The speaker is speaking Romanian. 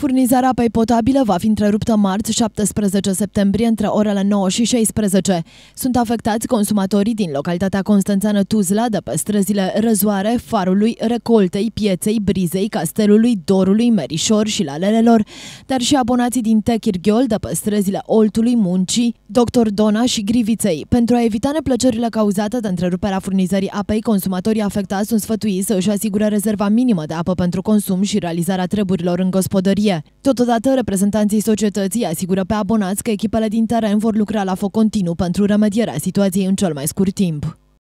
Furnizarea apei potabile va fi întreruptă marți 17 septembrie între orele 9 și 16. Sunt afectați consumatorii din localitatea Constanțeană Tuzla de pe străzile Răzoare, Farului, Recoltei, Pieței, Brizei, Castelului, Dorului, Merișor și Lalelelor, dar și abonații din Techirghiol de pe străzile Oltului, Muncii, Doctor Dona și Griviței. Pentru a evita neplăcerile cauzate de întreruperea furnizării apei, consumatorii afectați sunt sfătuiți să își asigure rezerva minimă de apă pentru consum și realizarea treburilor în gospodărie fie. Totodată, reprezentanții societății asigură pe abonați că echipele din teren vor lucra la foc continuu pentru remedierea situației în cel mai scurt timp.